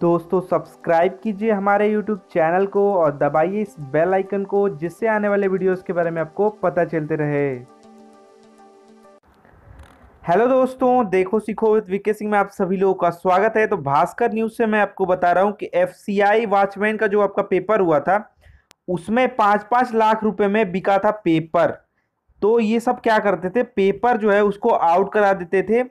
दोस्तों सब्सक्राइब कीजिए हमारे यूट्यूब चैनल को और दबाइए इस बेल आइकन को जिससे आने वाले वीडियोस के बारे में आपको पता चलते रहे हेलो दोस्तों देखो सीखो विद वीके सिंह में आप सभी लोगों का स्वागत है तो भास्कर न्यूज़ से मैं आपको बता रहा हूं कि एफसीआई वॉचमैन का जो आपका पेपर हुआ था उसमें पाँच पाँच लाख रुपए में बिका था पेपर तो ये सब क्या करते थे पेपर जो है उसको आउट करा देते थे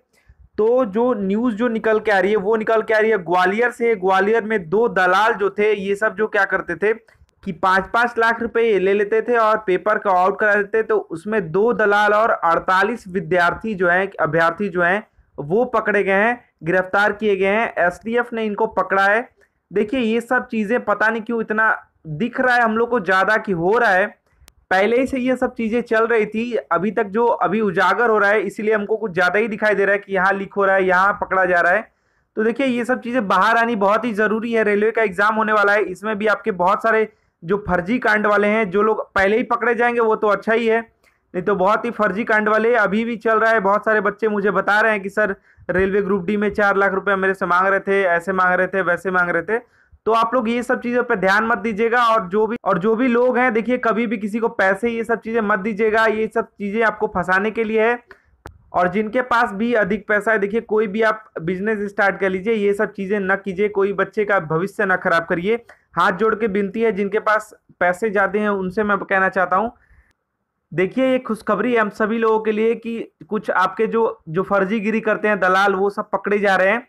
तो जो न्यूज़ जो निकल के आ रही है वो निकल के आ रही है ग्वालियर से ग्वालियर में दो दलाल जो थे ये सब जो क्या करते थे कि पाँच पाँच लाख रुपए ले लेते थे और पेपर का आउट करा देते तो उसमें दो दलाल और अड़तालीस विद्यार्थी जो हैं अभ्यर्थी जो हैं वो पकड़े गए हैं गिरफ्तार किए गए हैं एसटीएफ ने इनको पकड़ा है देखिए ये सब चीज़ें पता नहीं क्यों इतना दिख रहा है हम लोग को ज़्यादा कि हो रहा है पहले ही से ये सब चीज़ें चल रही थी अभी तक जो अभी उजागर हो रहा है इसीलिए हमको कुछ ज़्यादा ही दिखाई दे रहा है कि यहाँ लीक हो रहा है यहाँ पकड़ा जा रहा है तो देखिए ये सब चीज़ें बाहर आनी बहुत ही ज़रूरी है रेलवे का एग्ज़ाम होने वाला है इसमें भी आपके बहुत सारे जो फर्जी कांड वाले हैं जो लोग पहले ही पकड़े जाएंगे वो तो अच्छा ही है नहीं तो बहुत ही फर्जी कांड वाले अभी भी चल रहा है बहुत सारे बच्चे मुझे बता रहे हैं कि सर रेलवे ग्रुप डी में चार लाख रुपए मेरे से मांग रहे थे ऐसे मांग रहे थे वैसे मांग रहे थे तो आप लोग ये सब चीज़ों पर ध्यान मत दीजिएगा और जो भी और जो भी लोग हैं देखिए कभी भी किसी को पैसे ये सब चीज़ें मत दीजिएगा ये सब चीज़ें आपको फंसाने के लिए है और जिनके पास भी अधिक पैसा है देखिए कोई भी आप बिजनेस स्टार्ट कर लीजिए ये सब चीज़ें ना कीजिए कोई बच्चे का भविष्य ना खराब करिए हाथ जोड़ के बिनती है जिनके पास पैसे ज़्यादा हैं उनसे मैं कहना चाहता हूँ देखिए ये खुशखबरी है हम सभी लोगों के लिए कि कुछ आपके जो जो फर्जीगिरी करते हैं दलाल वो सब पकड़े जा रहे हैं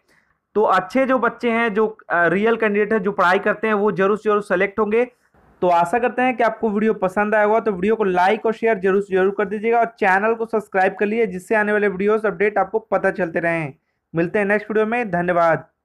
तो अच्छे जो बच्चे हैं जो रियल कैंडिडेट है जो पढ़ाई करते हैं वो जरूर से जरूर सेलेक्ट होंगे तो आशा करते हैं कि आपको वीडियो पसंद आया होगा तो वीडियो को लाइक और शेयर जरूर से जरूर कर दीजिएगा और चैनल को सब्सक्राइब कर लीजिए जिससे आने वाले वीडियोस अपडेट आपको पता चलते रहें मिलते हैं नेक्स्ट वीडियो में धन्यवाद